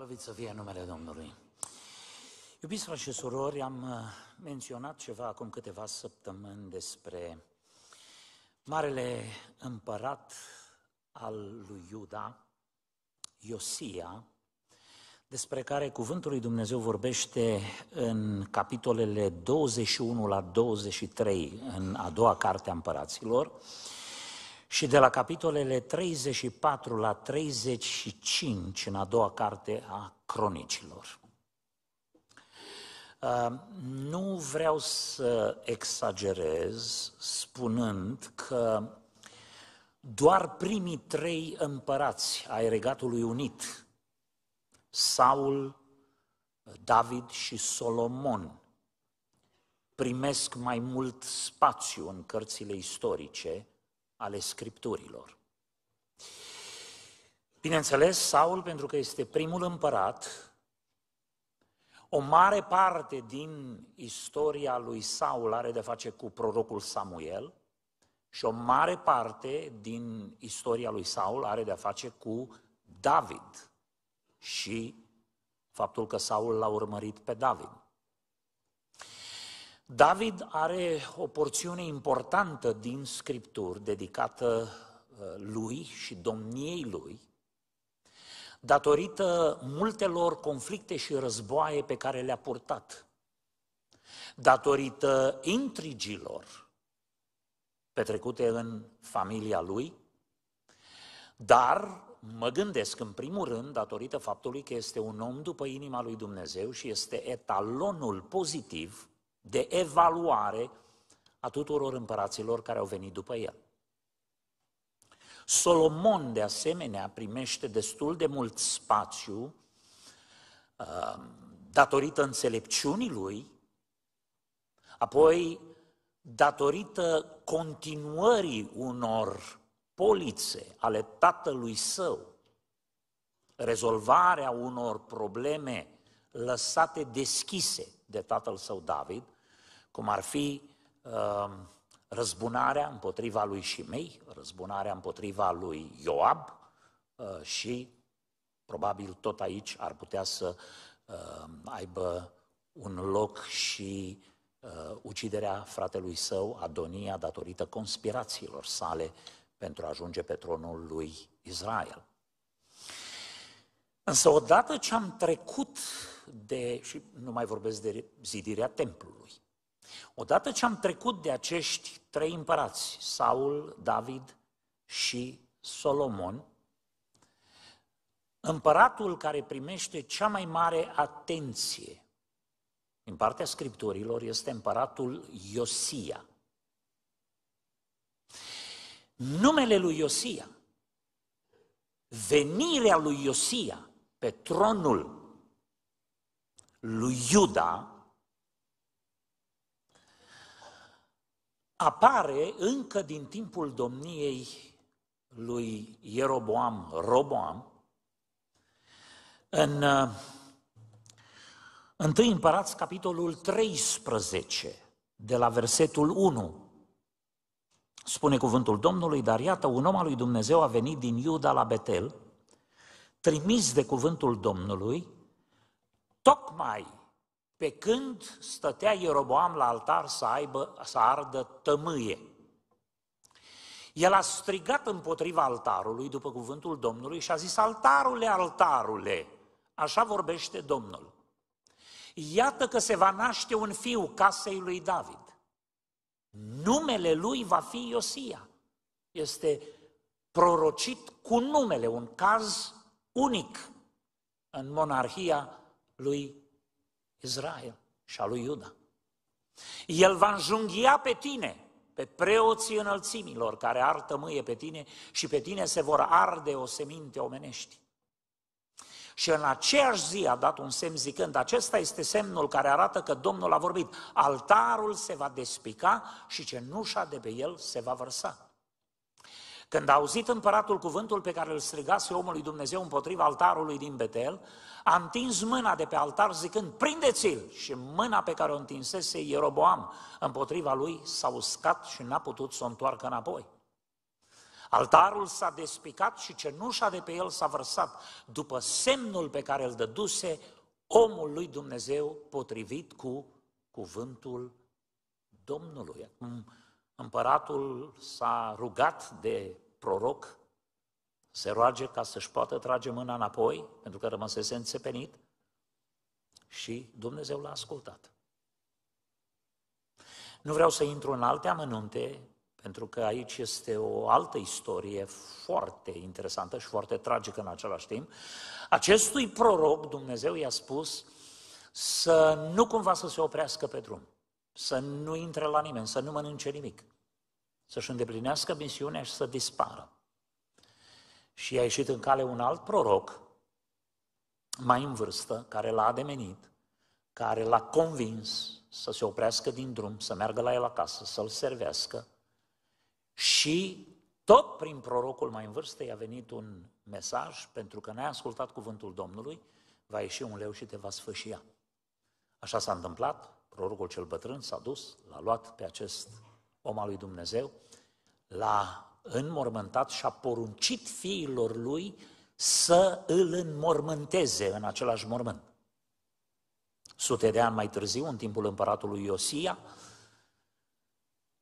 Slăvit să fie numele Domnului! Iubiți frate și surori, am uh, menționat ceva acum câteva săptămâni despre marele împărat al lui Iuda, Iosia, despre care cuvântul lui Dumnezeu vorbește în capitolele 21 la 23 în a doua carte a împăraților și de la capitolele 34 la 35 în a doua carte a cronicilor. Uh, nu vreau să exagerez spunând că doar primii trei împărați ai Regatului Unit, Saul, David și Solomon, primesc mai mult spațiu în cărțile istorice ale Scripturilor. Bineînțeles, Saul, pentru că este primul împărat, o mare parte din istoria lui Saul are de face cu prorocul Samuel și o mare parte din istoria lui Saul are de face cu David și faptul că Saul l-a urmărit pe David. David are o porțiune importantă din Scripturi dedicată uh, lui și domniei lui, datorită multelor conflicte și războaie pe care le-a purtat, datorită intrigilor petrecute în familia lui, dar mă gândesc în primul rând datorită faptului că este un om după inima lui Dumnezeu și este etalonul pozitiv de evaluare a tuturor împăraților care au venit după el. Solomon, de asemenea, primește destul de mult spațiu uh, datorită înțelepciunii lui, apoi datorită continuării unor polițe ale tatălui său, rezolvarea unor probleme lăsate deschise de tatăl său David, cum ar fi uh, răzbunarea împotriva lui Shimei, răzbunarea împotriva lui Ioab uh, și probabil tot aici ar putea să uh, aibă un loc și uh, uciderea fratelui său, Adonia, datorită conspirațiilor sale pentru a ajunge pe tronul lui Israel. Însă odată ce am trecut de, și nu mai vorbesc de zidirea templului, Odată ce am trecut de acești trei împărați, Saul, David și Solomon, împăratul care primește cea mai mare atenție din partea scripturilor este împăratul Iosia. Numele lui Iosia, venirea lui Iosia pe tronul lui Iuda, apare încă din timpul domniei lui Ieroboam, Roboam, în 1 uh, Împărați, capitolul 13, de la versetul 1, spune cuvântul Domnului, dar iată, un om al lui Dumnezeu a venit din Iuda la Betel, trimis de cuvântul Domnului, tocmai pe când stătea Ieroboam la altar să, aibă, să ardă tămâie. El a strigat împotriva altarului, după cuvântul Domnului, și a zis, altarule, altarule, așa vorbește Domnul. Iată că se va naște un fiu casei lui David. Numele lui va fi Iosia. Este prorocit cu numele, un caz unic în monarhia lui Israel și a lui Iuda. El va înjunghia pe tine, pe preoții înălțimilor care ar tămâie pe tine și pe tine se vor arde o seminte omenești. Și în aceeași zi a dat un semn zicând, acesta este semnul care arată că Domnul a vorbit, altarul se va despica și cenușa de pe el se va vărsa. Când a auzit împăratul cuvântul pe care îl strigase omul lui Dumnezeu împotriva altarului din Betel, a întins mâna de pe altar zicând, prindeți-l! Și mâna pe care o întinsese Ieroboam împotriva lui s-a uscat și n-a putut să o întoarcă înapoi. Altarul s-a despicat și cenușa de pe el s-a vărsat după semnul pe care îl dăduse omul lui Dumnezeu potrivit cu cuvântul Domnului. Acum, Împăratul s-a rugat de proroc, se roage ca să-și poată trage mâna înapoi, pentru că rămăsese înțepenit, și Dumnezeu l-a ascultat. Nu vreau să intru în alte amănunte, pentru că aici este o altă istorie foarte interesantă și foarte tragică în același timp. Acestui proroc Dumnezeu i-a spus să nu cumva să se oprească pe drum, să nu intre la nimeni, să nu mănânce nimic să-și îndeplinească misiunea și să dispară. Și a ieșit în cale un alt proroc, mai în vârstă, care l-a ademenit, care l-a convins să se oprească din drum, să meargă la el acasă, să-l servească. Și tot prin prorocul mai în vârstă i-a venit un mesaj, pentru că n-ai ascultat cuvântul Domnului, va ieși un leu și te va sfâșia. Așa s-a întâmplat, prorocul cel bătrân s-a dus, l-a luat pe acest om al lui Dumnezeu, l-a înmormântat și a poruncit fiilor lui să îl înmormânteze în același mormânt. Sute de ani mai târziu, în timpul împăratului Iosia,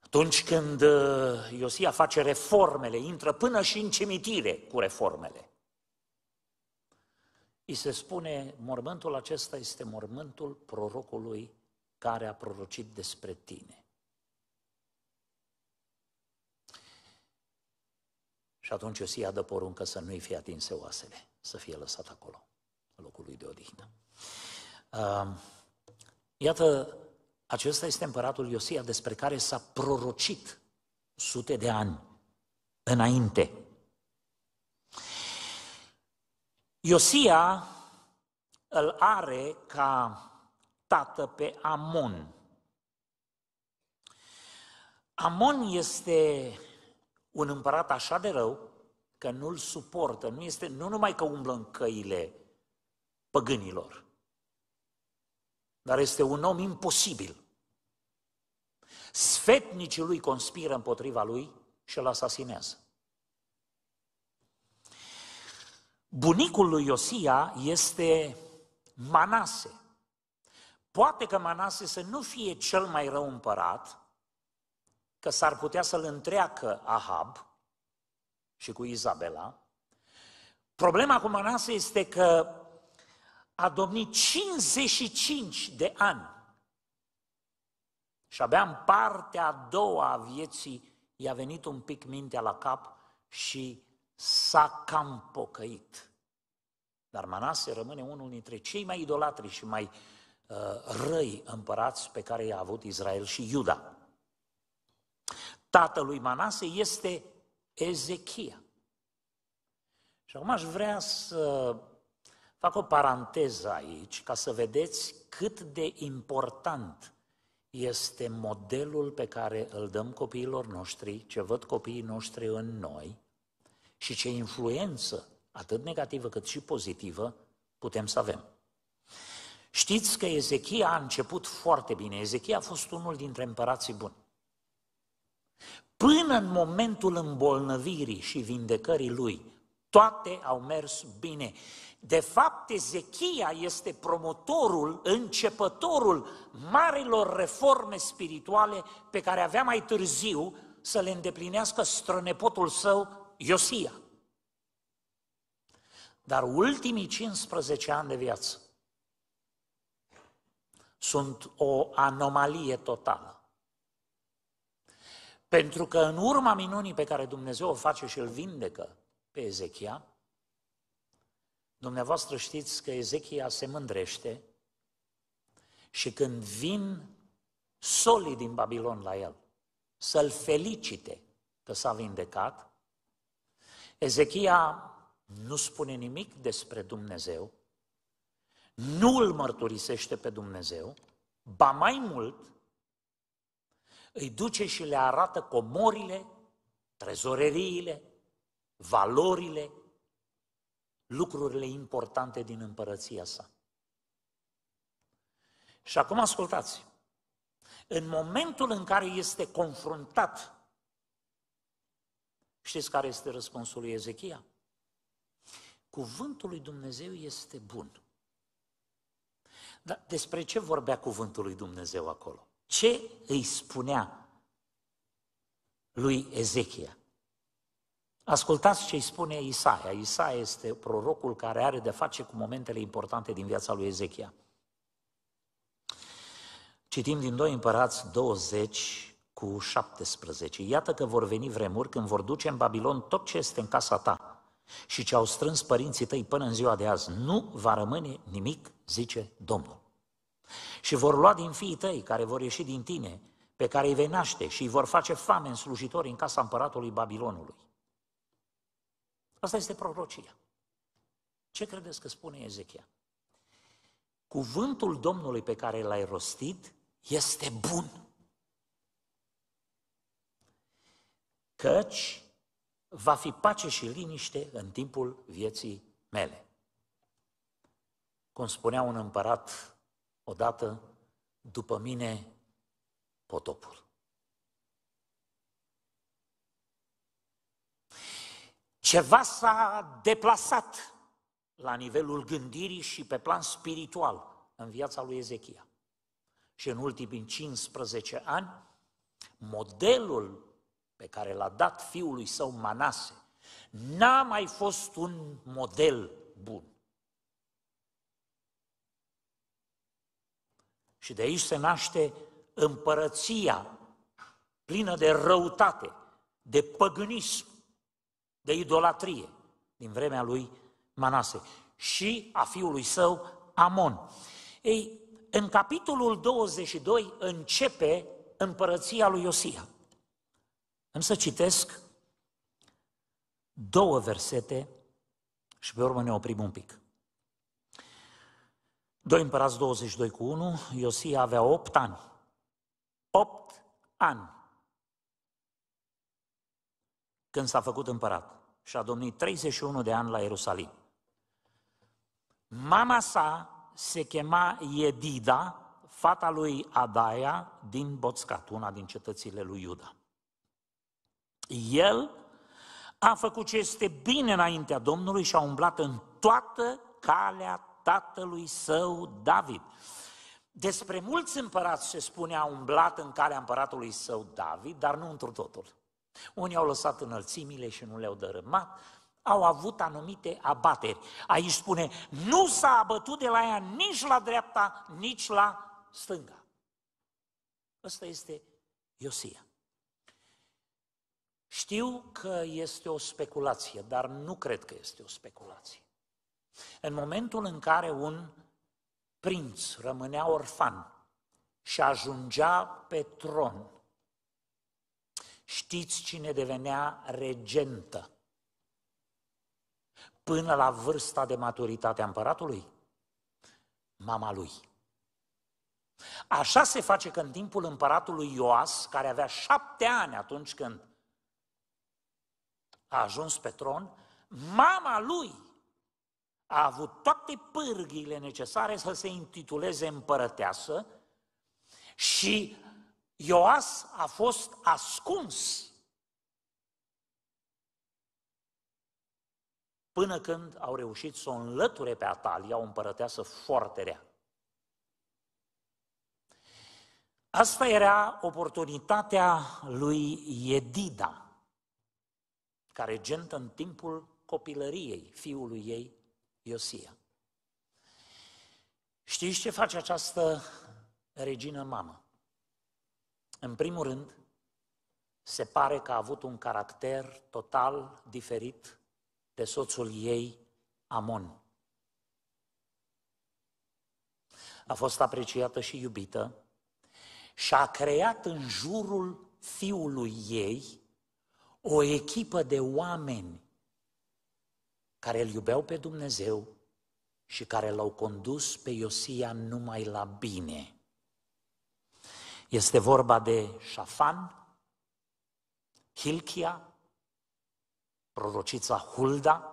atunci când uh, Iosia face reformele, intră până și în cimitire cu reformele, îi se spune, mormântul acesta este mormântul prorocului care a prorocit despre tine. Și atunci Iosia dă poruncă să nu-i fie atinse oasele, să fie lăsat acolo, în locul lui de odihnă. Iată, acesta este împăratul Iosia despre care s-a prorocit sute de ani înainte. Iosia îl are ca tată pe Amon. Amon este un împărat așa de rău că nu-l suportă, nu, este, nu numai că umblă în căile păgânilor, dar este un om imposibil. Sfetnicii lui conspiră împotriva lui și îl asasinează. Bunicul lui Iosia este Manase. Poate că Manase să nu fie cel mai rău împărat, că s-ar putea să-l întreacă Ahab și cu Izabela. Problema cu Manase este că a domnit 55 de ani și abia în partea a doua a vieții i-a venit un pic mintea la cap și s-a cam pocăit. Dar Manase rămâne unul dintre cei mai idolatri și mai uh, răi împărați pe care i-a avut Israel și Iuda tatălui Manase este Ezechia. Și acum aș vrea să fac o paranteză aici ca să vedeți cât de important este modelul pe care îl dăm copiilor noștri, ce văd copiii noștri în noi și ce influență, atât negativă cât și pozitivă, putem să avem. Știți că Ezechia a început foarte bine. Ezechia a fost unul dintre împărații buni. Până în momentul îmbolnăvirii și vindecării lui, toate au mers bine. De fapt, Ezechia este promotorul, începătorul marilor reforme spirituale pe care avea mai târziu să le îndeplinească strănepotul său, Iosia. Dar ultimii 15 ani de viață sunt o anomalie totală. Pentru că în urma minunii pe care Dumnezeu o face și îl vindecă pe Ezechia, dumneavoastră știți că Ezechia se mândrește și când vin solii din Babilon la el să-l felicite că s-a vindecat, Ezechia nu spune nimic despre Dumnezeu, nu îl mărturisește pe Dumnezeu, ba mai mult, îi duce și le arată comorile, trezoreriile, valorile, lucrurile importante din împărăția sa. Și acum ascultați, în momentul în care este confruntat, știți care este răspunsul lui Ezechia? Cuvântul lui Dumnezeu este bun. Dar despre ce vorbea cuvântul lui Dumnezeu acolo? ce îi spunea lui Ezechia. Ascultați ce îi spune Isaia. Isaia este prorocul care are de face cu momentele importante din viața lui Ezechia. Citim din 2 Împărați 20 cu 17. Iată că vor veni vremuri când vor duce în Babilon tot ce este în casa ta și ce au strâns părinții tăi până în ziua de azi. Nu va rămâne nimic, zice Domnul. Și vor lua din fiii tăi, care vor ieși din tine, pe care îi vei naște și îi vor face fame în slujitori în casa împăratului Babilonului. Asta este prorocia. Ce credeți că spune Ezechia? Cuvântul Domnului pe care l-ai rostit este bun. Căci va fi pace și liniște în timpul vieții mele. Cum spunea un împărat Odată, după mine, potopul. Ceva s-a deplasat la nivelul gândirii și pe plan spiritual în viața lui Ezechia. Și în ultimii 15 ani, modelul pe care l-a dat fiului său Manase n-a mai fost un model bun. Și de aici se naște împărăția plină de răutate, de păgânism, de idolatrie din vremea lui Manase și a fiului său Amon. Ei, în capitolul 22 începe împărăția lui Iosia. Am să citesc două versete și pe urmă ne oprim un pic. 2 împărați 22 cu 1, Iosia avea 8 ani. 8 ani. Când s-a făcut împărat și a domnit 31 de ani la Ierusalim. Mama sa se chema Iedida, fata lui Adaia din Boțcat, una din cetățile lui Iuda. El a făcut ce este bine înaintea Domnului și a umblat în toată calea tatălui său David. Despre mulți împărați se spune a umblat în calea împăratului său David, dar nu într totul. Unii au lăsat înălțimile și nu le-au dărâmat, au avut anumite abateri. Aici spune, nu s-a abătut de la ea nici la dreapta, nici la stânga. Ăsta este Iosia. Știu că este o speculație, dar nu cred că este o speculație. În momentul în care un prinț rămânea orfan și ajungea pe tron, știți cine devenea regentă până la vârsta de maturitate a împăratului? Mama lui. Așa se face că în timpul împăratului Ioas, care avea șapte ani atunci când a ajuns pe tron, mama lui a avut toate pârghiile necesare să se intituleze împărăteasă și Ioas a fost ascuns până când au reușit să o înlăture pe Atalia, o împărăteasă foarte rea. Asta era oportunitatea lui Edida, care regentă în timpul copilăriei fiului ei Iosia. Știți ce face această regină mamă? În primul rând, se pare că a avut un caracter total diferit de soțul ei, Amon. A fost apreciată și iubită și a creat în jurul fiului ei o echipă de oameni care îl iubeau pe Dumnezeu și care l-au condus pe Iosia numai la bine. Este vorba de Șafan, Hilchia, prorocița Hulda,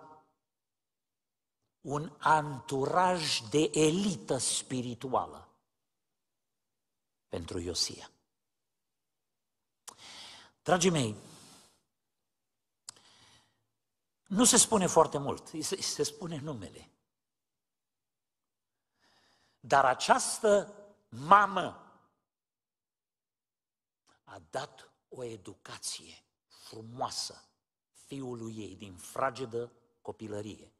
un anturaj de elită spirituală pentru Iosia. Dragii mei, nu se spune foarte mult, se, spune numele. Dar această mamă a dat o educație frumoasă fiului ei din fragedă copilărie.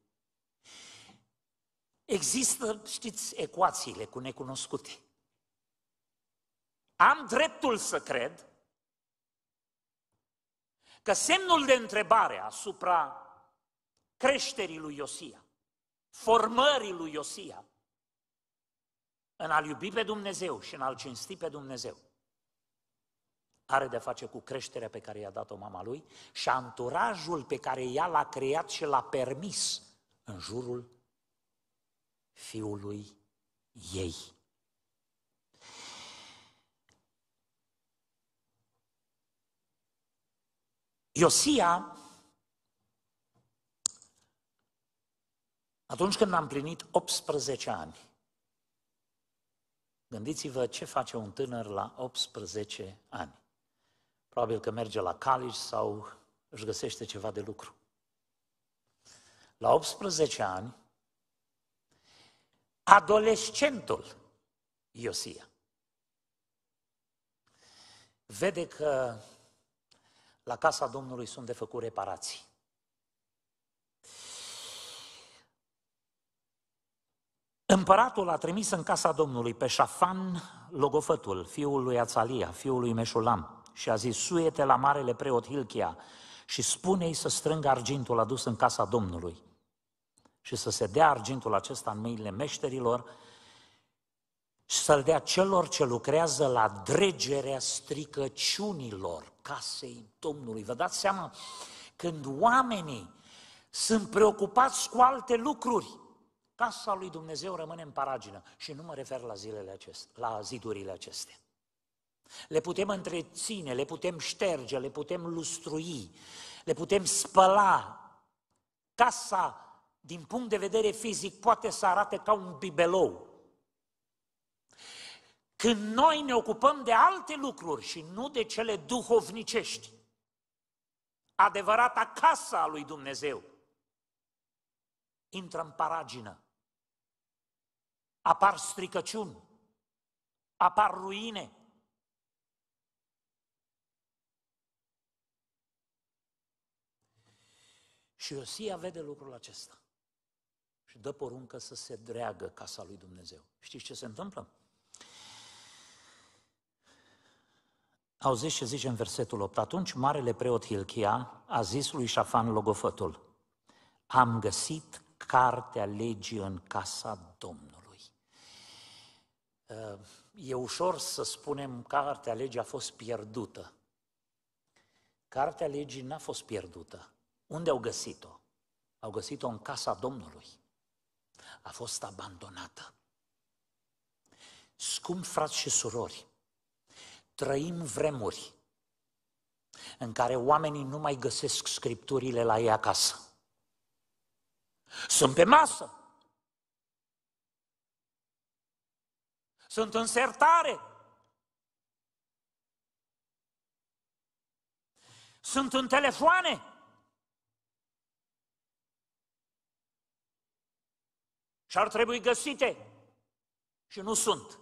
Există, știți, ecuațiile cu necunoscute. Am dreptul să cred că semnul de întrebare asupra creșterii lui Iosia, formării lui Iosia, în a-L iubi pe Dumnezeu și în a-L cinsti pe Dumnezeu, are de face cu creșterea pe care i-a dat-o mama lui și anturajul pe care ea l-a creat și l-a permis în jurul fiului ei. Iosia Atunci când am plinit 18 ani, gândiți-vă ce face un tânăr la 18 ani. Probabil că merge la college sau își găsește ceva de lucru. La 18 ani, adolescentul Iosia vede că la casa Domnului sunt de făcut reparații. Împăratul a trimis în casa Domnului pe Șafan Logofătul, fiul lui Ațalia, fiul lui Meșulam, și a zis, suiete la marele preot Hilchia și spune-i să strângă argintul adus în casa Domnului și să se dea argintul acesta în mâinile meșterilor și să-l dea celor ce lucrează la dregerea stricăciunilor casei Domnului. Vă dați seama, când oamenii sunt preocupați cu alte lucruri, casa lui Dumnezeu rămâne în paragină și nu mă refer la zilele acestea, la zidurile acestea. Le putem întreține, le putem șterge, le putem lustrui, le putem spăla. Casa, din punct de vedere fizic, poate să arate ca un bibelou. Când noi ne ocupăm de alte lucruri și nu de cele duhovnicești, adevărata casa a lui Dumnezeu intră în paragină apar stricăciuni, apar ruine. Și Iosia vede lucrul acesta și dă poruncă să se dreagă casa lui Dumnezeu. Știți ce se întâmplă? Auziți ce zice în versetul 8. Atunci marele preot Hilchia a zis lui Șafan Logofătul, am găsit cartea legii în casa Domnului. E ușor să spunem că cartea legii a fost pierdută. Cartea legii n-a fost pierdută. Unde au găsit-o? Au găsit-o în casa Domnului. A fost abandonată. Scump frați și surori, trăim vremuri în care oamenii nu mai găsesc scripturile la ei acasă. Sunt pe masă, sunt în sertare. Sunt în telefoane. Și ar trebui găsite. Și nu sunt.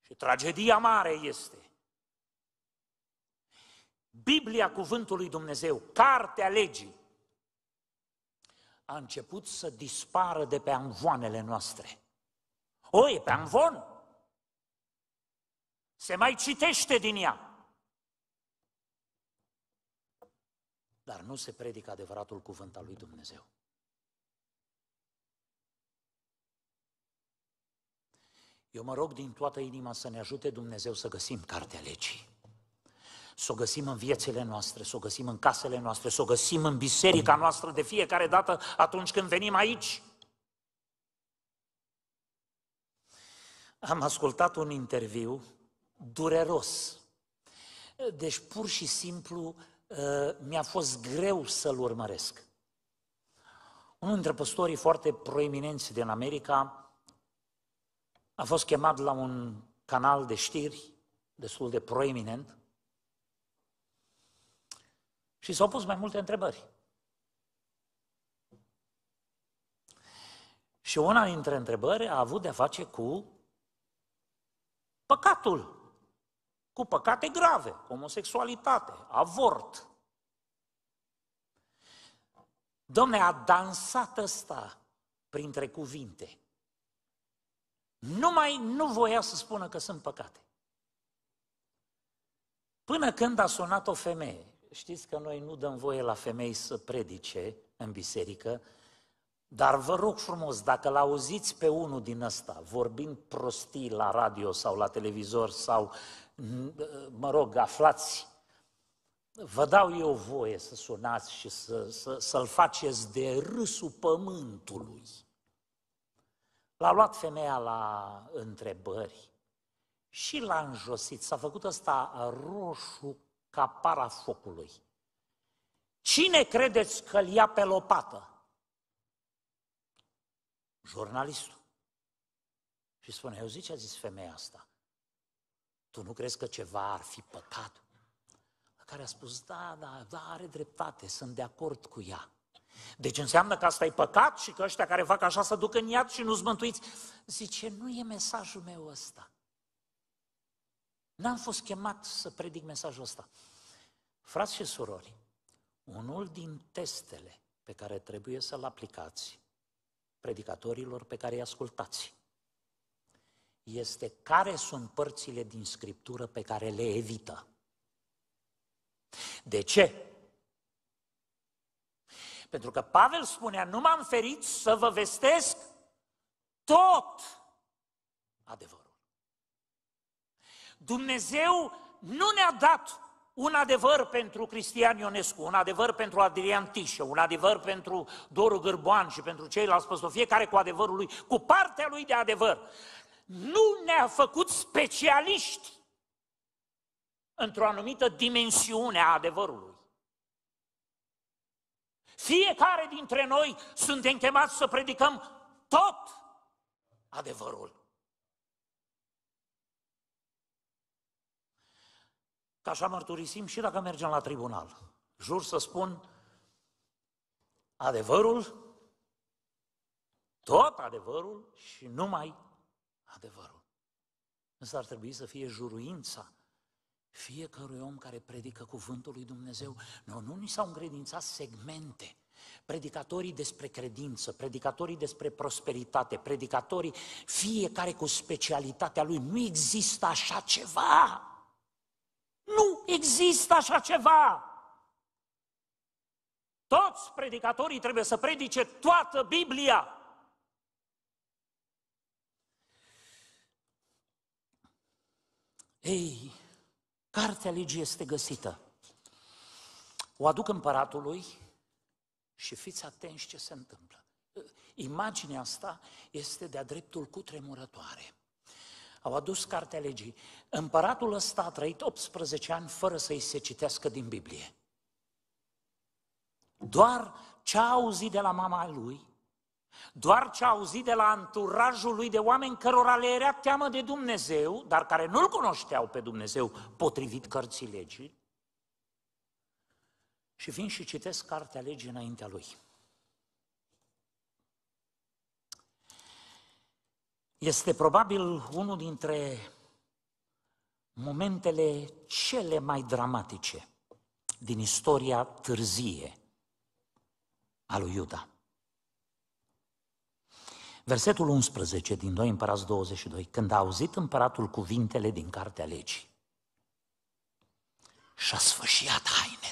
Și tragedia mare este Biblia Cuvântului Dumnezeu, Cartea Legii, a început să dispară de pe anvoanele noastre. O, e pe anvon! Se mai citește din ea. Dar nu se predică adevăratul cuvânt al lui Dumnezeu. Eu mă rog din toată inima să ne ajute Dumnezeu să găsim cartea legii să o găsim în viețile noastre, să o găsim în casele noastre, să o găsim în biserica noastră de fiecare dată atunci când venim aici. Am ascultat un interviu dureros. Deci pur și simplu ă, mi-a fost greu să-l urmăresc. Unul dintre păstorii foarte proeminenți din America a fost chemat la un canal de știri destul de proeminent și s-au pus mai multe întrebări. Și una dintre întrebări a avut de-a face cu păcatul. Cu păcate grave, homosexualitate, avort. Domne, a dansat ăsta printre cuvinte. Numai nu voia să spună că sunt păcate. Până când a sunat o femeie știți că noi nu dăm voie la femei să predice în biserică, dar vă rog frumos, dacă l-auziți pe unul din ăsta, vorbind prostii la radio sau la televizor sau, mm, mă rog, aflați, vă dau eu voie să sunați și să, să, să-l faceți de râsul pământului. L-a luat femeia la întrebări și l-a înjosit, s-a făcut ăsta roșu ca para focului. Cine credeți că îl ia pe lopată? Jurnalistul. Și spune, eu zice, a zis femeia asta, tu nu crezi că ceva ar fi păcat? La care a spus, da, da, da, are dreptate, sunt de acord cu ea. Deci înseamnă că asta e păcat și că ăștia care fac așa să duc în iad și nu ți mântuiți. Zice, nu e mesajul meu ăsta. N-am fost chemat să predic mesajul ăsta. Frați și surori, unul din testele pe care trebuie să-l aplicați predicatorilor pe care îi ascultați este care sunt părțile din Scriptură pe care le evită. De ce? Pentru că Pavel spunea, nu m-am ferit să vă vestesc tot adevărul. Dumnezeu nu ne-a dat un adevăr pentru Cristian Ionescu, un adevăr pentru Adrian Tișe, un adevăr pentru Doru Gârboan și pentru ceilalți păstori, fiecare cu adevărul lui, cu partea lui de adevăr. Nu ne-a făcut specialiști într-o anumită dimensiune a adevărului. Fiecare dintre noi suntem chemați să predicăm tot adevărul. Că așa mărturisim și dacă mergem la tribunal. Jur să spun adevărul, tot adevărul și numai adevărul. Însă ar trebui să fie juruința fiecărui om care predică cuvântul lui Dumnezeu. Nu, nu ni s-au încredințat segmente. Predicatorii despre credință, predicatorii despre prosperitate, predicatorii, fiecare cu specialitatea lui, nu există așa ceva există așa ceva. Toți predicatorii trebuie să predice toată Biblia. Ei, cartea legii este găsită. O aduc împăratului și fiți atenți ce se întâmplă. Imaginea asta este de-a dreptul cutremurătoare au adus cartea legii. Împăratul ăsta a trăit 18 ani fără să-i se citească din Biblie. Doar ce a auzit de la mama lui, doar ce a auzit de la anturajul lui de oameni cărora le era teamă de Dumnezeu, dar care nu-L cunoșteau pe Dumnezeu potrivit cărții legii, și vin și citesc cartea legii înaintea lui. Este probabil unul dintre momentele cele mai dramatice din istoria târzie a lui Iuda. Versetul 11 din 2 Împărați 22, când a auzit împăratul cuvintele din Cartea Legii, și-a sfâșiat hainele.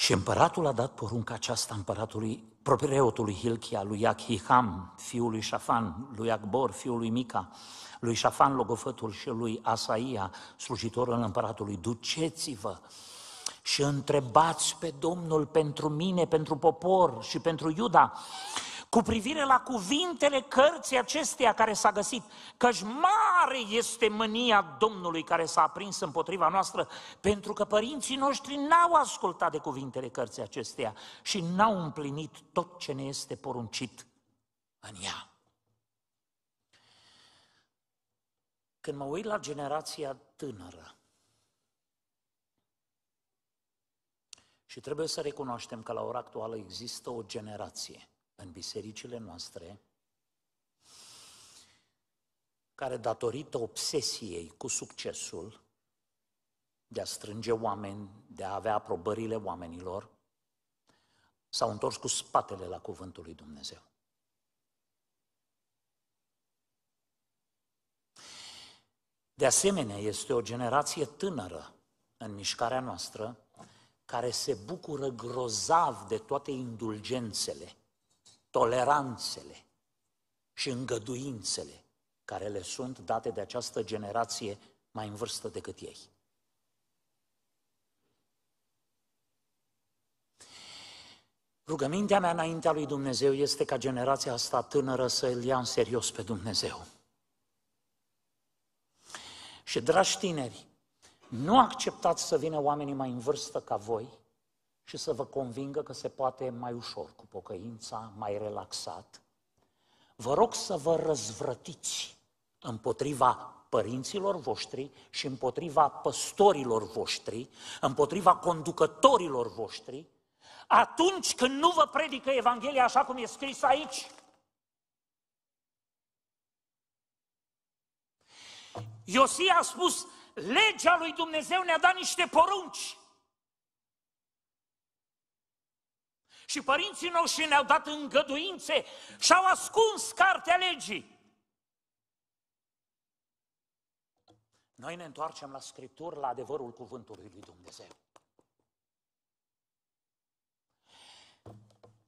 Și împăratul a dat porunca aceasta împăratului, preotului Hilchia, lui Iachiham, fiul lui Șafan, lui Acbor, fiul lui Mica, lui Șafan Logofătul și lui Asaia, slujitorul împăratului, duceți-vă și întrebați pe Domnul pentru mine, pentru popor și pentru Iuda cu privire la cuvintele cărții acesteia care s-a găsit, căci mare este mânia Domnului care s-a aprins împotriva noastră, pentru că părinții noștri n-au ascultat de cuvintele cărții acesteia și n-au împlinit tot ce ne este poruncit în ea. Când mă uit la generația tânără, și trebuie să recunoaștem că la ora actuală există o generație în bisericile noastre care, datorită obsesiei cu succesul, de a strânge oameni, de a avea aprobările oamenilor, s-au întors cu spatele la Cuvântul lui Dumnezeu. De asemenea, este o generație tânără în mișcarea noastră care se bucură grozav de toate indulgențele toleranțele și îngăduințele care le sunt date de această generație mai în vârstă decât ei. Rugămintea mea înaintea lui Dumnezeu este ca generația asta tânără să îl ia în serios pe Dumnezeu. Și dragi tineri, nu acceptați să vină oamenii mai în vârstă ca voi și să vă convingă că se poate mai ușor cu pocăința, mai relaxat. Vă rog să vă răzvrătiți împotriva părinților voștri și împotriva păstorilor voștri, împotriva conducătorilor voștri, atunci când nu vă predică Evanghelia așa cum e scris aici. Iosia a spus, legea lui Dumnezeu ne-a dat niște porunci. Și părinții noștri ne-au dat îngăduințe și au ascuns cartea legii. Noi ne întoarcem la Scriptură, la adevărul cuvântului lui Dumnezeu.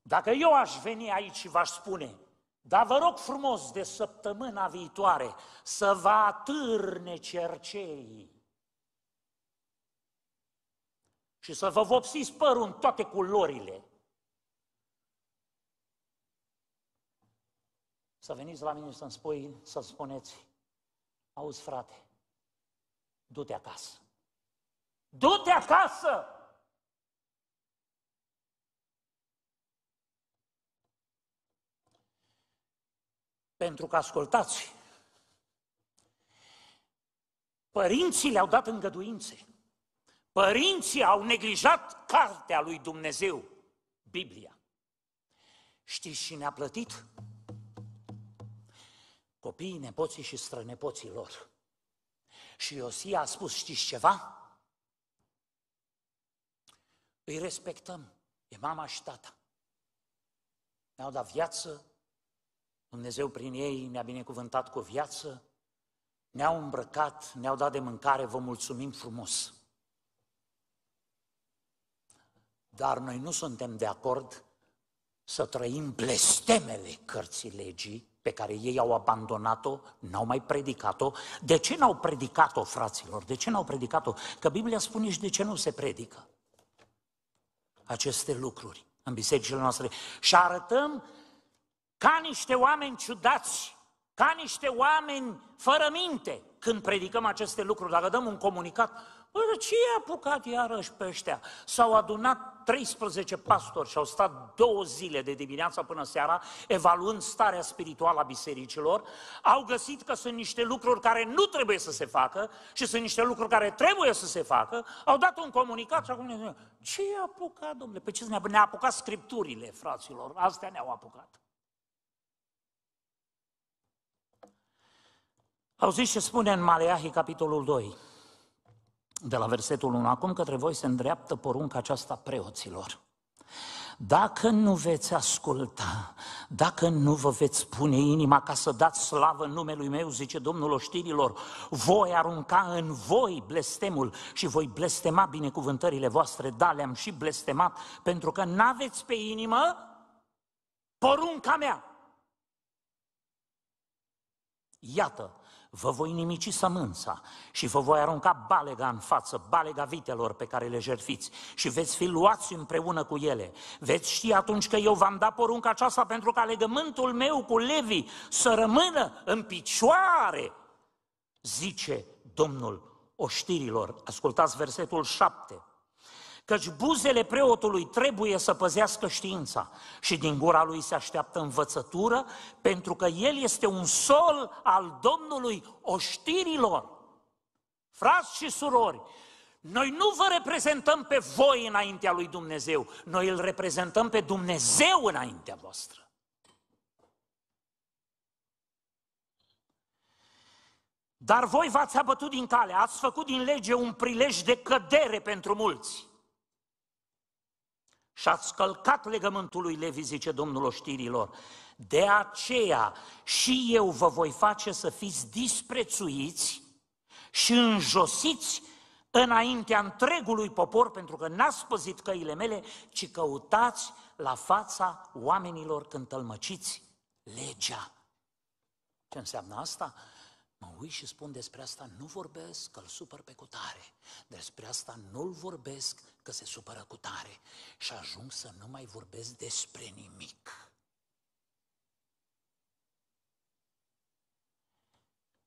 Dacă eu aș veni aici și v-aș spune, dar vă rog frumos de săptămâna viitoare să vă atârne cerceii și să vă vopsiți părul în toate culorile, să veniți la mine și să-mi spui, să spuneți, auzi frate, du-te acasă. Du-te acasă! Pentru că ascultați, părinții le-au dat îngăduințe. Părinții au neglijat cartea lui Dumnezeu, Biblia. Știți cine a plătit? copiii, nepoții și strănepoții lor. Și Iosia a spus, știți ceva? Îi respectăm, e mama și tata. Ne-au dat viață, Dumnezeu prin ei ne-a binecuvântat cu viață, ne-au îmbrăcat, ne-au dat de mâncare, vă mulțumim frumos. Dar noi nu suntem de acord să trăim blestemele cărții legii pe care ei au abandonat-o, n-au mai predicat-o. De ce n-au predicat-o, fraților? De ce n-au predicat-o? Că Biblia spune și de ce nu se predică aceste lucruri în bisericile noastre. Și arătăm ca niște oameni ciudați, ca niște oameni fără minte când predicăm aceste lucruri. Dacă dăm un comunicat, Bă, păi, ce i-a apucat iarăși pe ăștia? S-au adunat 13 pastori și au stat două zile de dimineața până seara, evaluând starea spirituală a bisericilor, au găsit că sunt niște lucruri care nu trebuie să se facă și sunt niște lucruri care trebuie să se facă, au dat un comunicat și acum ne zic, ce i-a apucat, domnule? Pe păi, ce ne-a, ne apucat scripturile, fraților? Astea ne-au apucat. Auziți ce spune în Maleahii, capitolul 2 de la versetul 1 acum, către voi se îndreaptă porunca aceasta preoților. Dacă nu veți asculta, dacă nu vă veți pune inima ca să dați slavă numelui meu, zice Domnul oștirilor, voi arunca în voi blestemul și voi blestema binecuvântările voastre, da, le-am și blestemat, pentru că n-aveți pe inimă porunca mea. Iată vă voi nimici sămânța și vă voi arunca balega în față, balega vitelor pe care le jertfiți și veți fi luați împreună cu ele. Veți ști atunci că eu v-am dat porunca aceasta pentru ca legământul meu cu Levi să rămână în picioare, zice Domnul oștirilor. Ascultați versetul 7. Căci buzele preotului trebuie să păzească știința și din gura lui se așteaptă învățătură, pentru că el este un sol al Domnului oștirilor. Frați și surori, noi nu vă reprezentăm pe voi înaintea lui Dumnezeu, noi îl reprezentăm pe Dumnezeu înaintea voastră. Dar voi v-ați abătut din cale, ați făcut din lege un prilej de cădere pentru mulți. Și ați călcat legământul lui Levi, zice Domnul oștirilor. De aceea și eu vă voi face să fiți disprețuiți și înjosiți înaintea întregului popor, pentru că n-ați păzit căile mele, ci căutați la fața oamenilor când tălmăciți legea. Ce înseamnă asta? mă uit și spun despre asta nu vorbesc că îl supăr pe cutare, despre asta nu-l vorbesc că se supără cutare și ajung să nu mai vorbesc despre nimic.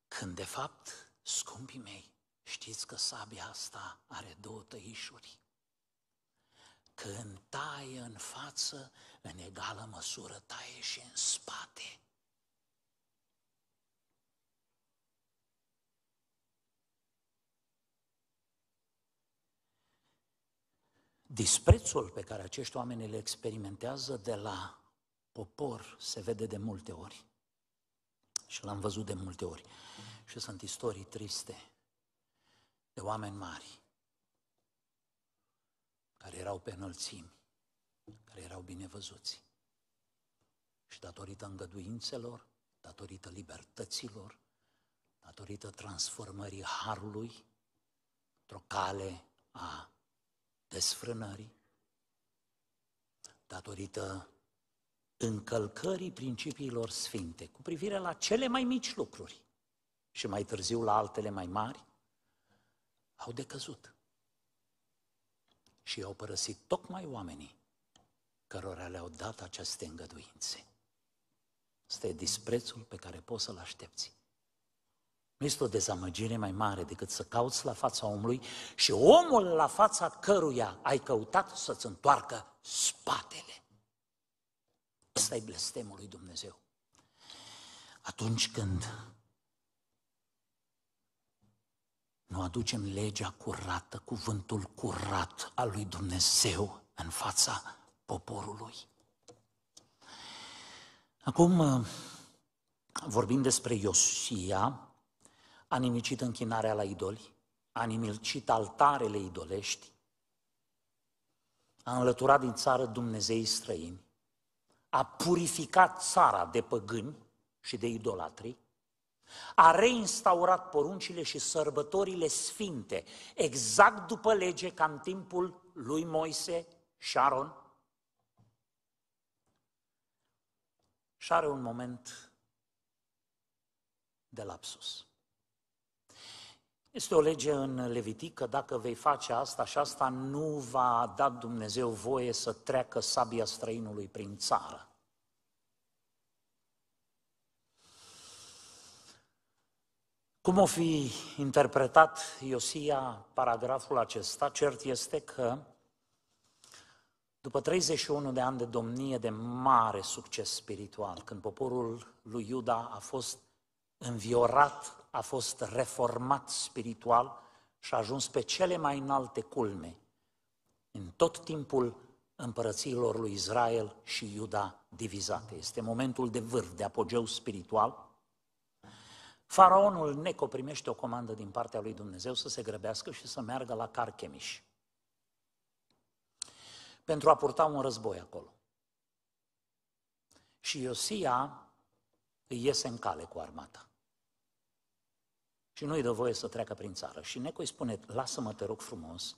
Când de fapt, scumpii mei, știți că sabia asta are două tăișuri. Când taie în față, în egală măsură taie și în spate. Disprețul pe care acești oameni îl experimentează de la popor se vede de multe ori. Și l-am văzut de multe ori. Și sunt istorii triste de oameni mari care erau pe înălțimi, care erau bine văzuți. Și datorită îngăduințelor, datorită libertăților, datorită transformării harului într-o cale a desfrânării, datorită încălcării principiilor sfinte cu privire la cele mai mici lucruri și mai târziu la altele mai mari, au decăzut. Și au părăsit tocmai oamenii cărora le-au dat aceste îngăduințe. Este disprețul pe care poți să-l aștepți. Nu este o dezamăgire mai mare decât să cauți la fața omului și omul la fața căruia ai căutat să-ți întoarcă spatele. Ăsta e blestemul lui Dumnezeu. Atunci când nu aducem legea curată, cuvântul curat al lui Dumnezeu în fața poporului. Acum vorbim despre Iosia, a nimicit închinarea la idoli, a nimicit altarele idolești, a înlăturat din țară Dumnezeii străini, a purificat țara de păgâni și de idolatrii, a reinstaurat poruncile și sărbătorile sfinte, exact după lege, ca în timpul lui Moise și Aron. Și are un moment de lapsus. Este o lege în Levitic că dacă vei face asta și asta, nu va da Dumnezeu voie să treacă sabia străinului prin țară. Cum o fi interpretat Iosia paragraful acesta? Cert este că după 31 de ani de domnie de mare succes spiritual, când poporul lui Iuda a fost înviorat a fost reformat spiritual și a ajuns pe cele mai înalte culme în tot timpul împărățiilor lui Israel și Iuda divizate. Este momentul de vârf, de apogeu spiritual. Faraonul Neco primește o comandă din partea lui Dumnezeu să se grăbească și să meargă la Carchemiș pentru a purta un război acolo. Și Iosia îi iese în cale cu armata și nu-i dă voie să treacă prin țară. Și Neco îi spune, lasă-mă, te rog frumos,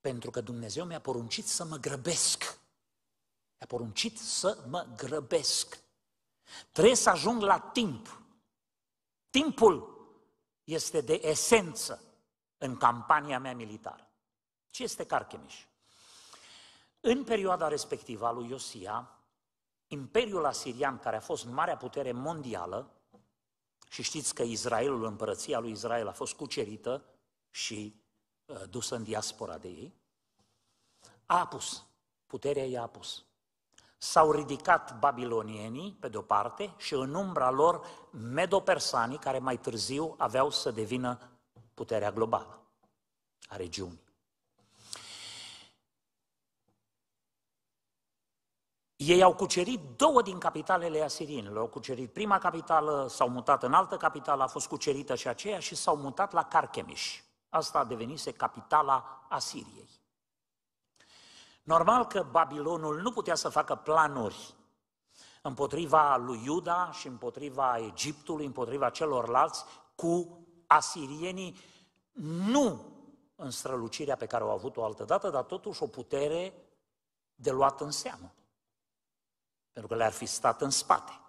pentru că Dumnezeu mi-a poruncit să mă grăbesc. Mi-a poruncit să mă grăbesc. Trebuie să ajung la timp. Timpul este de esență în campania mea militară. Ce este Carchemiș? În perioada respectivă a lui Iosia, Imperiul Asirian, care a fost marea putere mondială, și știți că Israelul, împărăția lui Israel a fost cucerită și uh, dusă în diaspora de ei. A apus, puterea i-a apus. S-au ridicat babilonienii, pe de-o parte, și în umbra lor medopersanii, care mai târziu aveau să devină puterea globală a regiunii. Ei au cucerit două din capitalele asirienilor. Au cucerit prima capitală, s-au mutat în altă capitală, a fost cucerită și aceea și s-au mutat la Carchemish. Asta a devenise capitala Asiriei. Normal că Babilonul nu putea să facă planuri împotriva lui Iuda și împotriva Egiptului, împotriva celorlalți, cu asirienii, nu în strălucirea pe care au avut-o altădată, dar totuși o putere de luat în seamă pentru că le-ar fi stat în spate.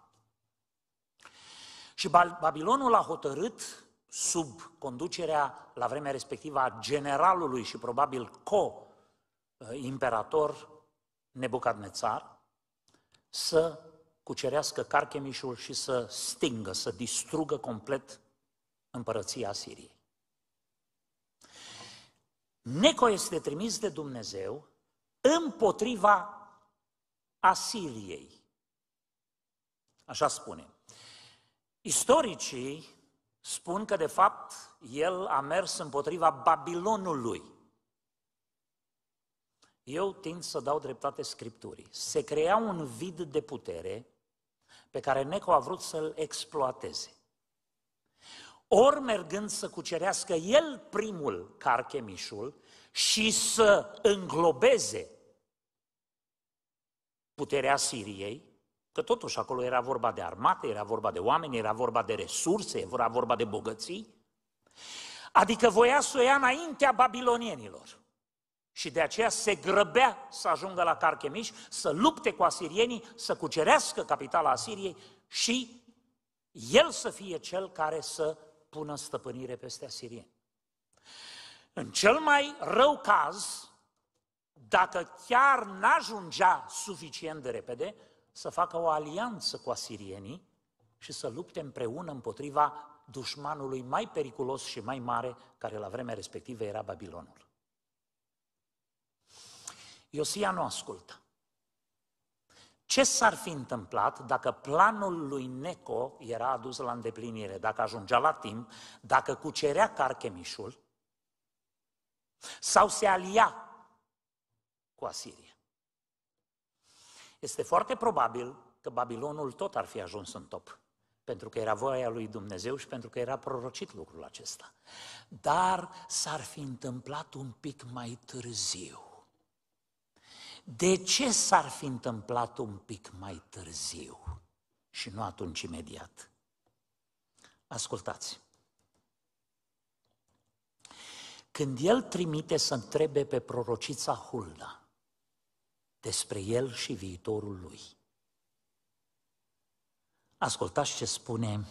Și Babilonul a hotărât, sub conducerea la vremea respectivă a generalului și probabil co-imperator Nebucadnețar, să cucerească Carchemișul și să stingă, să distrugă complet împărăția Siriei. Neco este trimis de Dumnezeu împotriva Asiriei. Așa spune. Istoricii spun că, de fapt, el a mers împotriva Babilonului. Eu tind să dau dreptate Scripturii. Se crea un vid de putere pe care Neco a vrut să-l exploateze. Ori mergând să cucerească el primul carchemișul și să înglobeze puterea Siriei, că totuși acolo era vorba de armate, era vorba de oameni, era vorba de resurse, era vorba de bogății, adică voia să o ia înaintea babilonienilor. Și de aceea se grăbea să ajungă la Carchemiș, să lupte cu asirienii, să cucerească capitala Asiriei și el să fie cel care să pună stăpânire peste asirieni. În cel mai rău caz, dacă chiar n-ajungea suficient de repede, să facă o alianță cu asirienii și să lupte împreună împotriva dușmanului mai periculos și mai mare, care la vremea respectivă era Babilonul. Iosia nu ascultă. Ce s-ar fi întâmplat dacă planul lui Neco era adus la îndeplinire, dacă ajungea la timp, dacă cucerea Carchemișul sau se alia cu Asiria. Este foarte probabil că Babilonul tot ar fi ajuns în top, pentru că era voia lui Dumnezeu și pentru că era prorocit lucrul acesta. Dar s-ar fi întâmplat un pic mai târziu. De ce s-ar fi întâmplat un pic mai târziu și nu atunci imediat? Ascultați. Când el trimite să întrebe pe prorocița Hulda, despre el și viitorul lui. Ascultați ce spune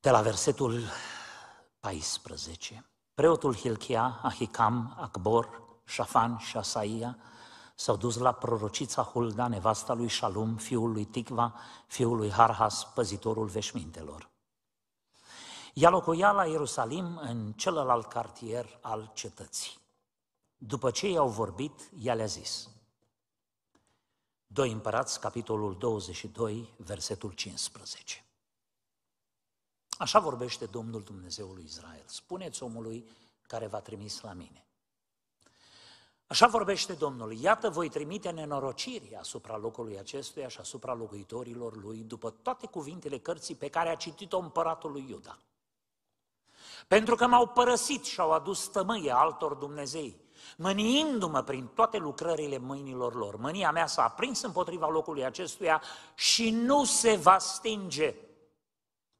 de la versetul 14. Preotul Hilchia, Ahicam, akbor, Șafan și Asaia s-au dus la prorocița Hulda, nevasta lui Shalum, fiul lui Tikva, fiul lui Harhas, păzitorul veșmintelor. Ea locuia la Ierusalim în celălalt cartier al cetății. După ce i-au vorbit, ea le-a zis. Doi Împărați, capitolul 22, versetul 15. Așa vorbește Domnul Dumnezeului lui Israel. Spuneți omului care v-a trimis la mine. Așa vorbește Domnul, iată voi trimite nenorociri asupra locului acestuia și asupra locuitorilor lui, după toate cuvintele cărții pe care a citit-o împăratul lui Iuda. Pentru că m-au părăsit și au adus tămâie altor Dumnezei mâniindu-mă prin toate lucrările mâinilor lor. Mânia mea s-a aprins împotriva locului acestuia și nu se va stinge.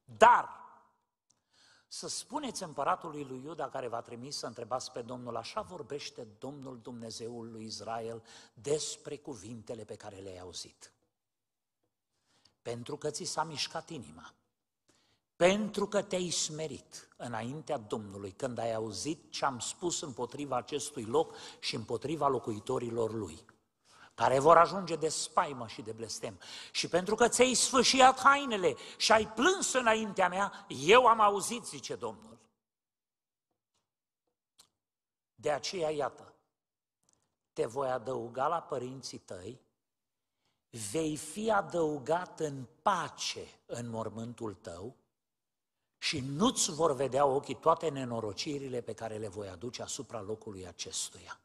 Dar, să spuneți împăratului lui Iuda care va trimi trimis să întrebați pe Domnul, așa vorbește Domnul Dumnezeul lui Israel despre cuvintele pe care le-ai auzit. Pentru că ți s-a mișcat inima pentru că te-ai smerit înaintea Domnului când ai auzit ce am spus împotriva acestui loc și împotriva locuitorilor lui, care vor ajunge de spaimă și de blestem. Și pentru că ți-ai sfâșiat hainele și ai plâns înaintea mea, eu am auzit, zice Domnul. De aceea, iată, te voi adăuga la părinții tăi, vei fi adăugat în pace în mormântul tău, și nu-ți vor vedea ochii toate nenorocirile pe care le voi aduce asupra locului acestuia.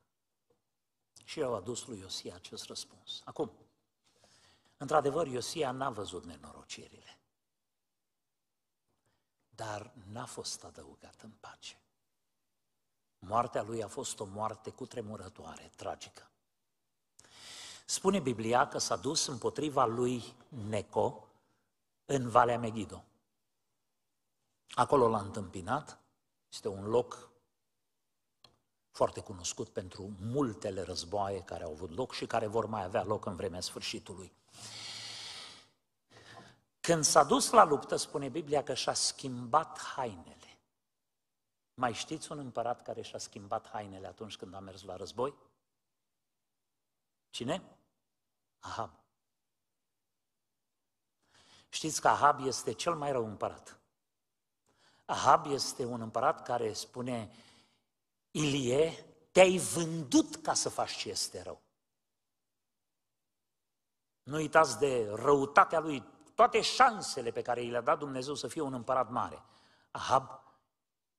Și au adus lui Iosia acest răspuns. Acum, într-adevăr, Iosia n-a văzut nenorocirile, dar n-a fost adăugat în pace. Moartea lui a fost o moarte cutremurătoare, tragică. Spune Biblia că s-a dus împotriva lui Neco în Valea Megiddo. Acolo l-a întâmpinat, este un loc foarte cunoscut pentru multele războaie care au avut loc și care vor mai avea loc în vremea sfârșitului. Când s-a dus la luptă, spune Biblia că și-a schimbat hainele. Mai știți un împărat care și-a schimbat hainele atunci când a mers la război? Cine? Ahab. Știți că Ahab este cel mai rău împărat. Ahab este un împărat care spune, Ilie, te-ai vândut ca să faci ce este rău. Nu uitați de răutatea lui, toate șansele pe care i le-a dat Dumnezeu să fie un împărat mare. Ahab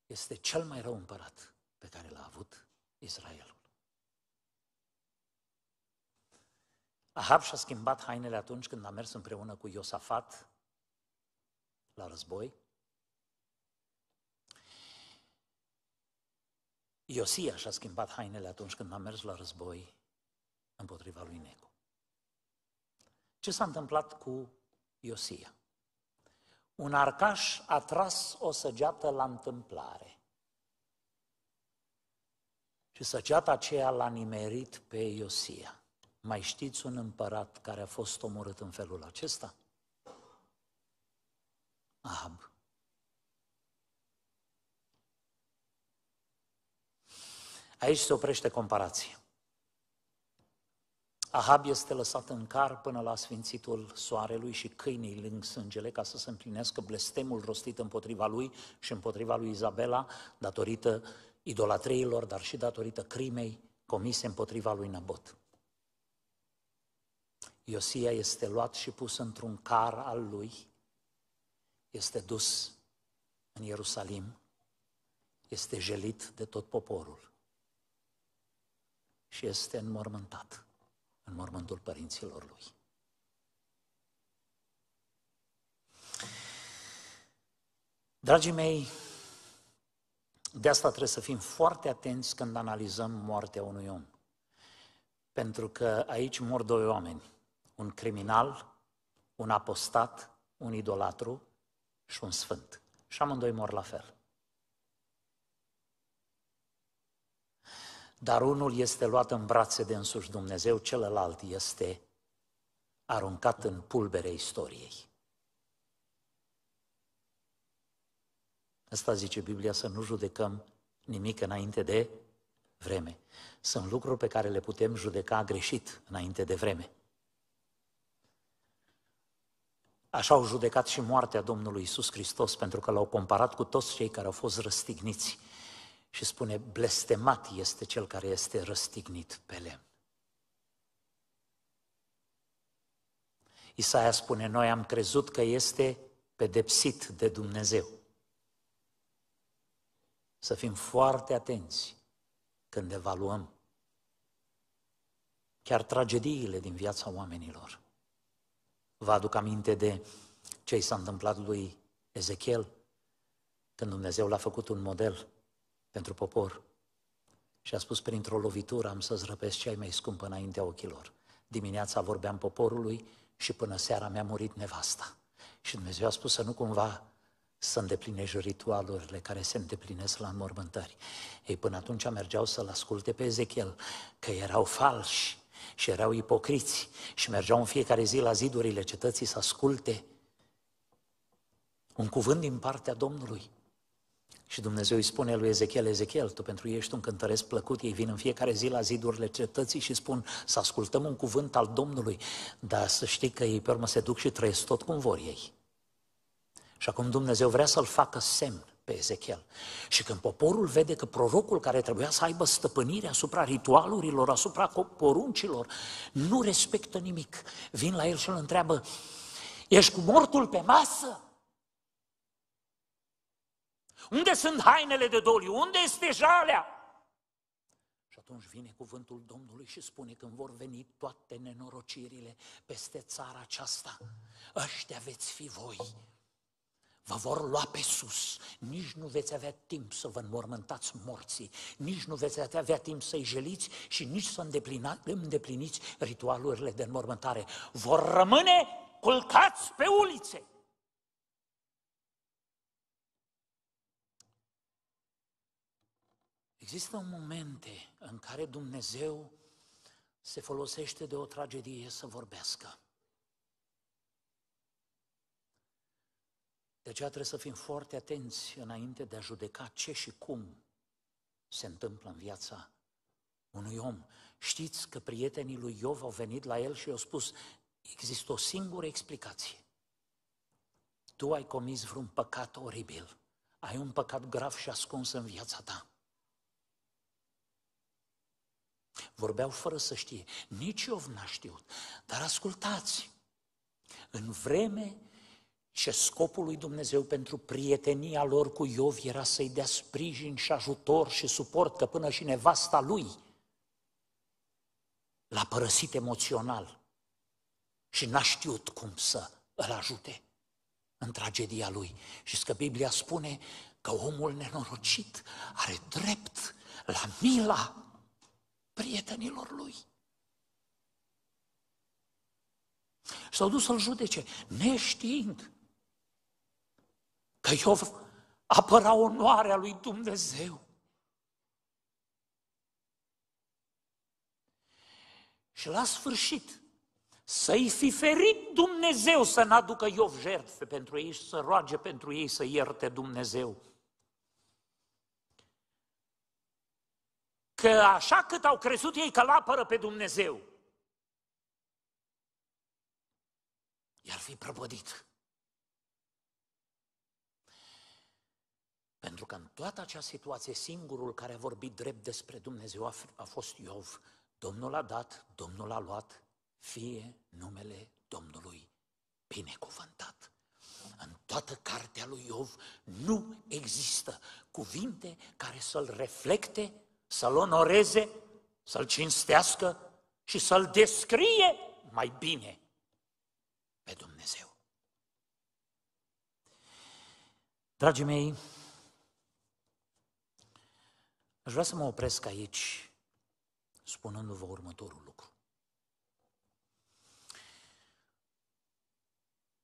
este cel mai rău împărat pe care l-a avut Israelul. Ahab și-a schimbat hainele atunci când a mers împreună cu Iosafat la război Iosia și-a schimbat hainele atunci când a mers la război împotriva lui Necu. Ce s-a întâmplat cu Iosia? Un arcaș a tras o săgeată la întâmplare. Și săgeata aceea l-a nimerit pe Iosia. Mai știți un împărat care a fost omorât în felul acesta? Ahab. Aici se oprește comparația. Ahab este lăsat în car până la sfințitul soarelui și câinii în sângele ca să se împlinească blestemul rostit împotriva lui și împotriva lui Izabela, datorită idolatriilor, dar și datorită crimei comise împotriva lui Nabot. Iosia este luat și pus într-un car al lui, este dus în Ierusalim, este jelit de tot poporul și este înmormântat în mormântul părinților lui. Dragii mei, de asta trebuie să fim foarte atenți când analizăm moartea unui om. Pentru că aici mor doi oameni, un criminal, un apostat, un idolatru și un sfânt. Și amândoi mor la fel. dar unul este luat în brațe de însuși Dumnezeu, celălalt este aruncat în pulbere istoriei. Asta zice Biblia, să nu judecăm nimic înainte de vreme. Sunt lucruri pe care le putem judeca greșit înainte de vreme. Așa au judecat și moartea Domnului Isus Hristos, pentru că l-au comparat cu toți cei care au fost răstigniți și spune, blestemat este cel care este răstignit pe lemn. Isaia spune, noi am crezut că este pedepsit de Dumnezeu. Să fim foarte atenți când evaluăm chiar tragediile din viața oamenilor. Vă aduc aminte de ce i s-a întâmplat lui Ezechiel, când Dumnezeu l-a făcut un model pentru popor. Și a spus, printr-o lovitură am să-ți răpesc cei mai scump înaintea ochilor. Dimineața vorbeam poporului și până seara mi-a murit nevasta. Și Dumnezeu a spus să nu cumva să îndeplinești ritualurile care se îndeplinesc la înmormântări. Ei, până atunci mergeau să-l asculte pe Ezechiel, că erau falși și erau ipocriți și mergeau în fiecare zi la zidurile cetății să asculte un cuvânt din partea Domnului. Și Dumnezeu îi spune lui Ezechiel, Ezechiel, tu pentru ei ești un cântăresc plăcut, ei vin în fiecare zi la zidurile cetății și spun să ascultăm un cuvânt al Domnului, dar să știi că ei pe urmă se duc și trăiesc tot cum vor ei. Și acum Dumnezeu vrea să-l facă semn pe Ezechiel. Și când poporul vede că prorocul care trebuia să aibă stăpânire asupra ritualurilor, asupra poruncilor, nu respectă nimic, vin la el și îl întreabă, ești cu mortul pe masă? Unde sunt hainele de doliu? Unde este jalea? Și atunci vine cuvântul Domnului și spune când vor veni toate nenorocirile peste țara aceasta, ăștia veți fi voi. Vă vor lua pe sus, nici nu veți avea timp să vă înmormântați morții, nici nu veți avea timp să-i jeliți și nici să îndepliniți ritualurile de înmormântare. Vor rămâne culcați pe ulițe. Există momente în care Dumnezeu se folosește de o tragedie să vorbească. De aceea trebuie să fim foarte atenți înainte de a judeca ce și cum se întâmplă în viața unui om. Știți că prietenii lui Iov au venit la el și i-au spus, există o singură explicație. Tu ai comis vreun păcat oribil, ai un păcat grav și ascuns în viața ta. Vorbeau fără să știe. Nici Iov n-a știut. Dar ascultați, în vreme ce scopul lui Dumnezeu pentru prietenia lor cu Iov era să-i dea sprijin și ajutor și suport, că până și nevasta lui l-a părăsit emoțional și n-a știut cum să îl ajute în tragedia lui. Și că Biblia spune că omul nenorocit are drept la mila prietenilor lui. s-au dus să-l judece, neștiind că Iov apăra onoarea lui Dumnezeu. Și la sfârșit, să-i fi ferit Dumnezeu să n-aducă Iov jertfe pentru ei și să roage pentru ei să ierte Dumnezeu. că așa cât au crezut ei că-L pe Dumnezeu, i-ar fi prăbădit. Pentru că în toată acea situație, singurul care a vorbit drept despre Dumnezeu a, a fost Iov. Domnul a dat, Domnul a luat, fie numele Domnului binecuvântat. În toată cartea lui Iov nu există cuvinte care să-l reflecte să-l onoreze, să-l cinstească și să-l descrie mai bine pe Dumnezeu. Dragii mei, aș vrea să mă opresc aici spunându-vă următorul lucru.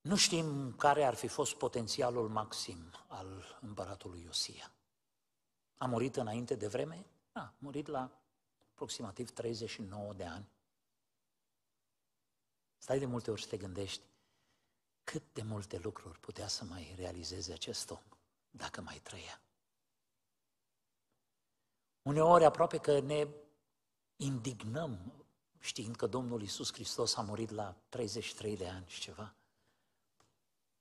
Nu știm care ar fi fost potențialul maxim al împăratului Iosia. A murit înainte de vreme? A murit la aproximativ 39 de ani. Stai de multe ori și te gândești cât de multe lucruri putea să mai realizeze acest om dacă mai trăia. Uneori aproape că ne indignăm știind că Domnul Isus Hristos a murit la 33 de ani și ceva.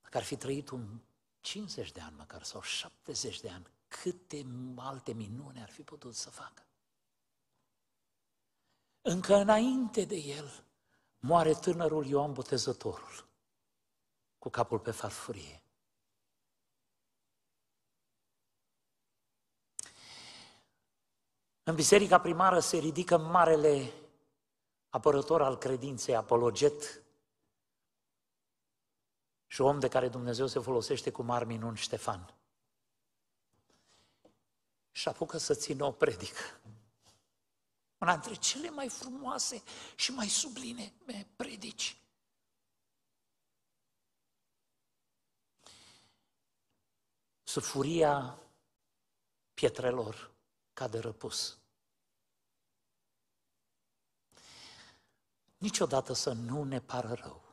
Dacă ar fi trăit un 50 de ani măcar sau 70 de ani, câte alte minuni ar fi putut să facă. Încă înainte de el moare tânărul Ioan Botezătorul cu capul pe farfurie. În biserica primară se ridică marele apărător al credinței, apologet, și om de care Dumnezeu se folosește cu mari minuni, Ștefan și apucă să țină o predică. Una dintre cele mai frumoase și mai subline eh, predici. Sub furia pietrelor cade răpus. Niciodată să nu ne pară rău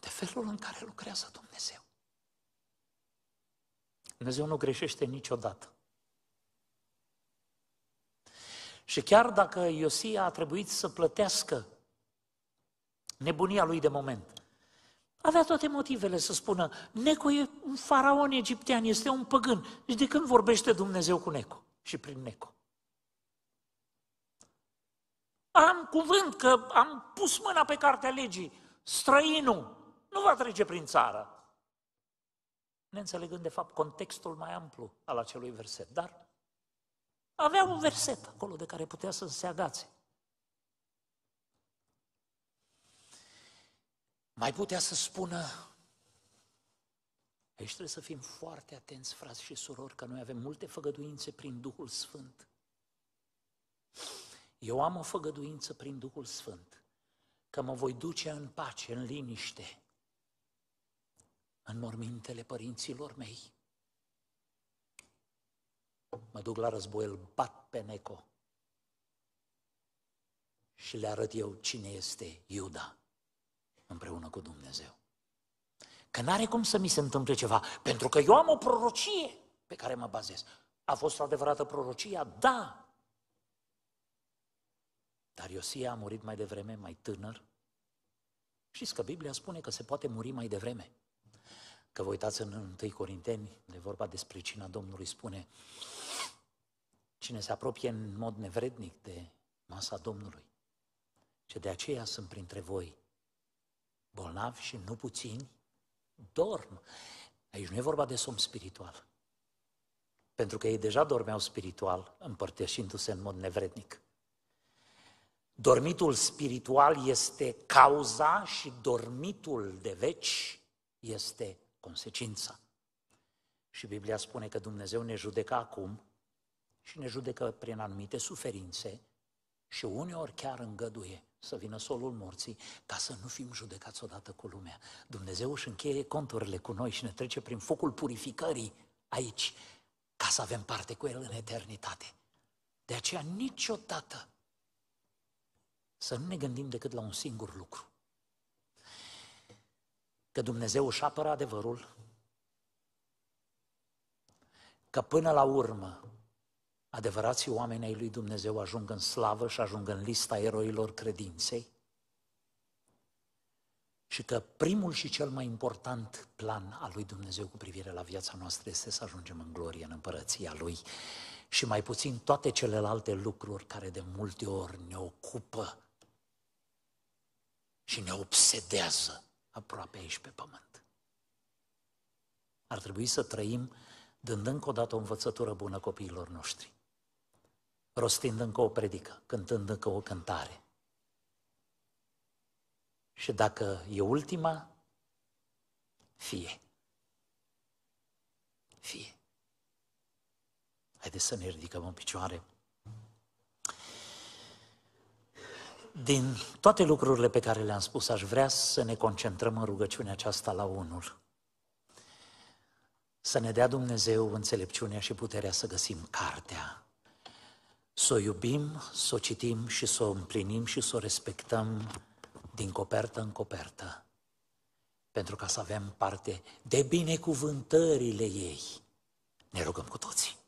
de felul în care lucrează Dumnezeu. Dumnezeu nu greșește niciodată. Și chiar dacă Iosia a trebuit să plătească nebunia lui de moment, avea toate motivele să spună, Neco e un faraon egiptean, este un păgân. Și deci de când vorbește Dumnezeu cu Neco și prin Neco? Am cuvânt că am pus mâna pe cartea legii, străinul nu va trece prin țară neînțelegând de fapt contextul mai amplu al acelui verset, dar avea un verset acolo de care putea să se agațe. Mai putea să spună, aici trebuie să fim foarte atenți, frați și surori, că noi avem multe făgăduințe prin Duhul Sfânt. Eu am o făgăduință prin Duhul Sfânt, că mă voi duce în pace, în liniște, în mormintele părinților mei. Mă duc la război, îl bat pe Neco și le arăt eu cine este Iuda împreună cu Dumnezeu. Că n-are cum să mi se întâmple ceva, pentru că eu am o prorocie pe care mă bazez. A fost o adevărată prorocia? Da! Dar Iosia a murit mai devreme, mai tânăr. Știți că Biblia spune că se poate muri mai devreme. Că vă uitați în 1 Corinteni, de vorba despre cina Domnului spune, cine se apropie în mod nevrednic de masa Domnului, ce de aceea sunt printre voi bolnavi și nu puțini, dorm. Aici nu e vorba de somn spiritual. Pentru că ei deja dormeau spiritual, împărtășindu-se în mod nevrednic. Dormitul spiritual este cauza și dormitul de veci este consecința. Și Biblia spune că Dumnezeu ne judecă acum și ne judecă prin anumite suferințe și uneori chiar îngăduie să vină solul morții ca să nu fim judecați odată cu lumea. Dumnezeu își încheie conturile cu noi și ne trece prin focul purificării aici ca să avem parte cu El în eternitate. De aceea niciodată să nu ne gândim decât la un singur lucru că Dumnezeu își apără adevărul, că până la urmă adevărații oameni ai lui Dumnezeu ajung în slavă și ajung în lista eroilor credinței și că primul și cel mai important plan al lui Dumnezeu cu privire la viața noastră este să ajungem în glorie, în împărăția Lui și mai puțin toate celelalte lucruri care de multe ori ne ocupă și ne obsedează aproape aici pe pământ. Ar trebui să trăim dând încă o dată o învățătură bună copiilor noștri, rostind încă o predică, cântând încă o cântare. Și dacă e ultima, fie. Fie. Haideți să ne ridicăm în picioare. Din toate lucrurile pe care le-am spus, aș vrea să ne concentrăm în rugăciunea aceasta la unul. Să ne dea Dumnezeu înțelepciunea și puterea să găsim cartea, să o iubim, să o citim și să o împlinim și să o respectăm din copertă în copertă, pentru ca să avem parte de binecuvântările ei. Ne rugăm cu toții.